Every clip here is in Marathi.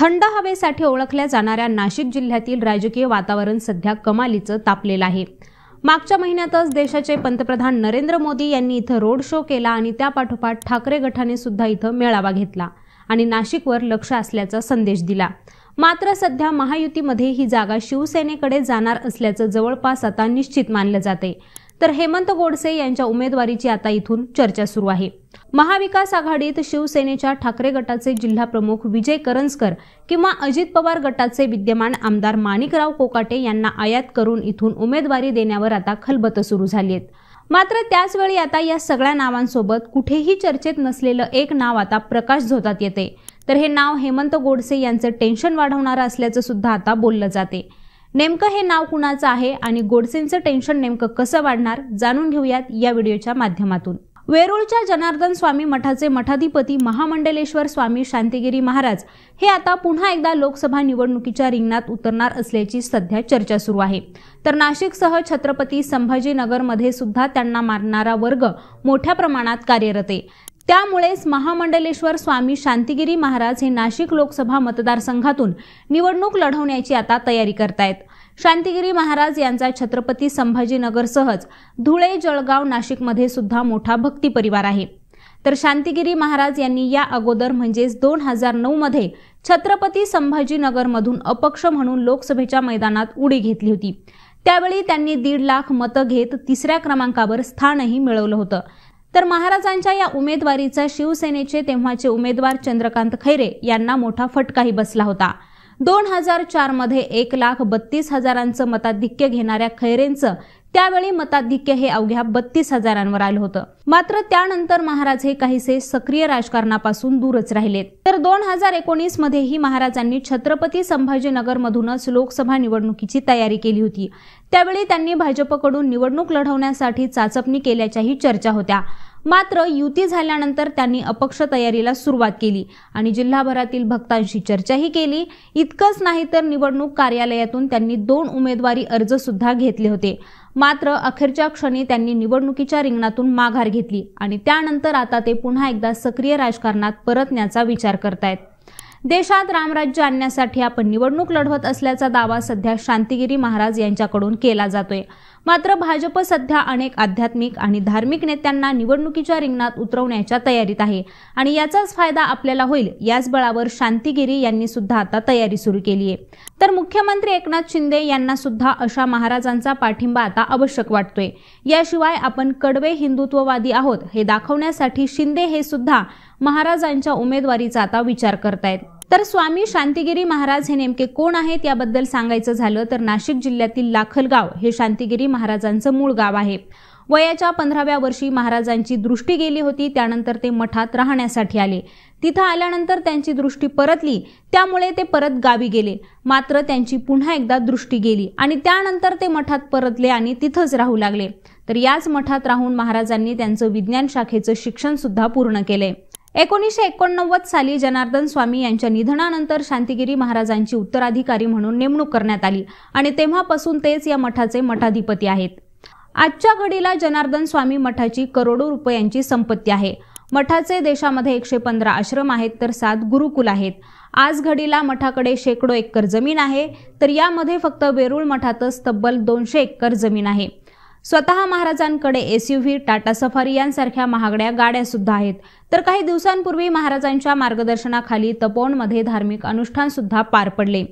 थंड हवेसाठी ओळखल्या जाणाऱ्या नाशिक जिल्ह्यातील राजकीय वातावरण सध्या कमालीचं तापलेलं आहे मागच्या महिन्यातच देशाचे पंतप्रधान नरेंद्र मोदी यांनी इथं रोड शो केला आणि त्यापाठोपाठ ठाकरे गटाने सुद्धा इथं मेळावा घेतला आणि नाशिकवर लक्ष असल्याचा संदेश दिला मात्र सध्या महायुतीमध्ये ही जागा शिवसेनेकडे जाणार असल्याचं जवळपास आता निश्चित मानलं जाते तर हेमंत गोडसे यांच्या उमेदवारीची आता इथून चर्चा सुरू आहे महाविकास आघाडीत शिवसेनेच्या ठाकरे गटाचे जिल्हा प्रमुख विजय करंजकर किंवा अजित पवार गटाचे विद्यमान आमदार माणिकराव कोकाटे यांना आयात करून इथून उमेदवारी देण्यावर आता खलबत सुरू झाली आहेत मात्र त्याचवेळी आता या सगळ्या नावांसोबत कुठेही चर्चेत नसलेलं एक नाव आता प्रकाश झोतात येते तर हे नाव हेमंत गोडसे यांचं टेन्शन वाढवणारं असल्याचं सुद्धा आता बोललं जाते नेमकं हे नाव कुणाचं आहे आणि गोडसेंचं टेन्शन नेमकं कसं वाढणार जाणून घेऊयात या व्हिडिओच्या माध्यमातून वेरूळच्या जनार्दन स्वामी मठाचे मठाधिपती महामंडलेश्वर स्वामी शांतिगिरी महाराज हे आता पुन्हा एकदा लोकसभा निवडणुकीच्या रिंगणात उतरणार असल्याची सध्या चर्चा सुरू आहे तर नाशिकसह छत्रपती संभाजीनगरमध्ये सुद्धा त्यांना मारणारा वर्ग मोठ्या प्रमाणात कार्यरत आहे त्यामुळेच महामंडलेश्वर स्वामी शांतिगिरी महाराज हे नाशिक लोकसभा मतदारसंघातून निवडणूक लढवण्याची आता तयारी करतायत शांतिगिरी महाराज यांचा छत्रपती संभाजीनगरसहज धुळे जळगाव नाशिकमध्ये सुद्धा मोठा भक्ती परिवार आहे तर शांतिगिरी महाराज यांनी या अगोदर म्हणजेच दोन हजार मध्ये छत्रपती संभाजीनगरमधून अपक्ष म्हणून लोकसभेच्या मैदानात उडी घेतली होती त्यावेळी त्यांनी दीड लाख मतं घेत तिसऱ्या क्रमांकावर स्थानही मिळवलं होतं तर महाराजांच्या या उमेदवारीचा शिवसेनेचे तेव्हाचे उमेदवार चंद्रकांत खैरे यांना मोठा फटकाही बसला होता दोन हजार मध्ये एक लाख बत्तीस हजारांचं मताधिक्य घेणाऱ्या खैरेंचं त्यावेळी मताधिक्य हे अवघ्या बत्तीस हजारांवर आलं होतं मात्र त्यानंतर महाराज हे काहीसे सक्रिय राजकारणापासून दूरच राहिलेत तर दोन हजार एकोणीस मध्येही महाराजांनी छत्रपती संभाजीनगर मधूनच लोकसभा निवडणुकीची तयारी केली होती त्यावेळी त्यांनी भाजपकडून निवडणूक लढवण्यासाठी चाचपणी केल्याच्याही चर्चा होत्या मात्र युती झाल्यानंतर त्यांनी अपक्ष तयारीला सुरुवात केली आणि जिल्हाभरातील भक्तांशी चर्चाही केली इतकंच नाही तर निवडणूक कार्यालयातून त्यांनी दोन उमेदवारी अर्ज सुद्धा घेतले होते मात्र अखेरच्या क्षणी त्यांनी निवडणुकीच्या रिंगणातून माघार घेतली आणि त्यानंतर आता ते पुन्हा एकदा सक्रिय राजकारणात परतण्याचा विचार करतायत देशात रामराज्य आणण्यासाठी आपण निवडणूक लढवत असल्याचा दावा सध्या शांतीगिरी महाराज यांच्याकडून केला जातोय मात्र भाजप सध्या अनेक आध्यात्मिक आणि धार्मिक नेत्यांना निवडणुकीच्या रिंगणात उतरवण्याच्या तयारीत आहे आणि याचाच फायदा आपल्याला होईल याच बळावर शांतीगिरी यांनी सुद्धा आता तयारी सुरू केली आहे तर मुख्यमंत्री एकनाथ शिंदे यांना सुद्धा अशा महाराजांचा पाठिंबा आता आवश्यक वाटतोय याशिवाय आपण कडवे हिंदुत्ववादी आहोत हे दाखवण्यासाठी शिंदे हे सुद्धा महाराजांच्या उमेदवारीचा आता विचार करतायत तर स्वामी शांतिगिरी महाराज हे नेमके कोण आहेत याबद्दल सांगायचं झालं तर नाशिक जिल्ह्यातील लाखलगाव हे शांतिगिरी महाराजांचं मूळ गाव आहे वयाच्या पंधराव्या वर्षी महाराजांची दृष्टी गेली होती त्यानंतर ते मठात राहण्यासाठी आले तिथं आल्यानंतर त्यांची दृष्टी परतली त्यामुळे ते परत गावी गेले मात्र त्यांची पुन्हा एकदा दृष्टी गेली आणि त्यानंतर ते मठात परतले आणि तिथंच राहू लागले तर याच मठात राहून महाराजांनी त्यांचं विज्ञान शाखेचं शिक्षण सुद्धा पूर्ण केले एकोणीसशे एकोणनव्वद साली जनार्दन स्वामी यांच्या निधनानंतर शांतिगिरी महाराजांची उत्तराधिकारी म्हणून नेमणूक करण्यात आली आणि तेव्हापासून तेच या मठाचे मठाधिपती आहेत आजच्या घडीला जनार्दन स्वामी मठाची करोडो रुपयांची संपत्ती आहे मठाचे देशामध्ये एकशे पंधरा आश्रम आहेत तर सात गुरुकुल आहेत आज घडीला मठाकडे शेकडो एकर जमीन आहे तर यामध्ये फक्त वेरूळ मठातच तब्बल दोनशे एकर जमीन आहे स्वतः महाराजांकडे व्ही टाटा सफारी यांसारख्या महागड्या गाड्या सुद्धा आहेत तर काही दिवसांपूर्वी महाराजांच्या मार्गदर्शनाखाली तपोवनमध्ये धार्मिक अनुष्ठान सुद्धा पार पडले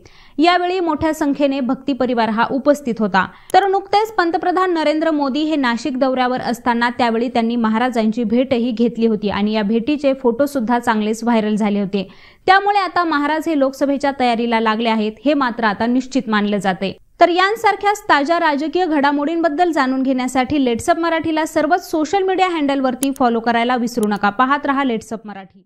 यावेळी मोठ्या संख्येने भक्ती परिवार हा उपस्थित होता तर नुकतेच पंतप्रधान नरेंद्र मोदी हे नाशिक दौऱ्यावर असताना त्यावेळी त्यांनी महाराजांची भेटही घेतली होती आणि या भेटीचे फोटो सुद्धा चांगलेच व्हायरल झाले होते त्यामुळे आता महाराज हे लोकसभेच्या तयारीला लागले आहेत हे मात्र आता निश्चित मानले जाते तर यांसारख्याच ताज्या राजकीय घडामोडींबद्दल जाणून घेण्यासाठी लेट्सअप मराठीला सर्वच सोशल मीडिया हँडलवरती फॉलो करायला विसरू नका पाहत रहा लेट्सअप मराठी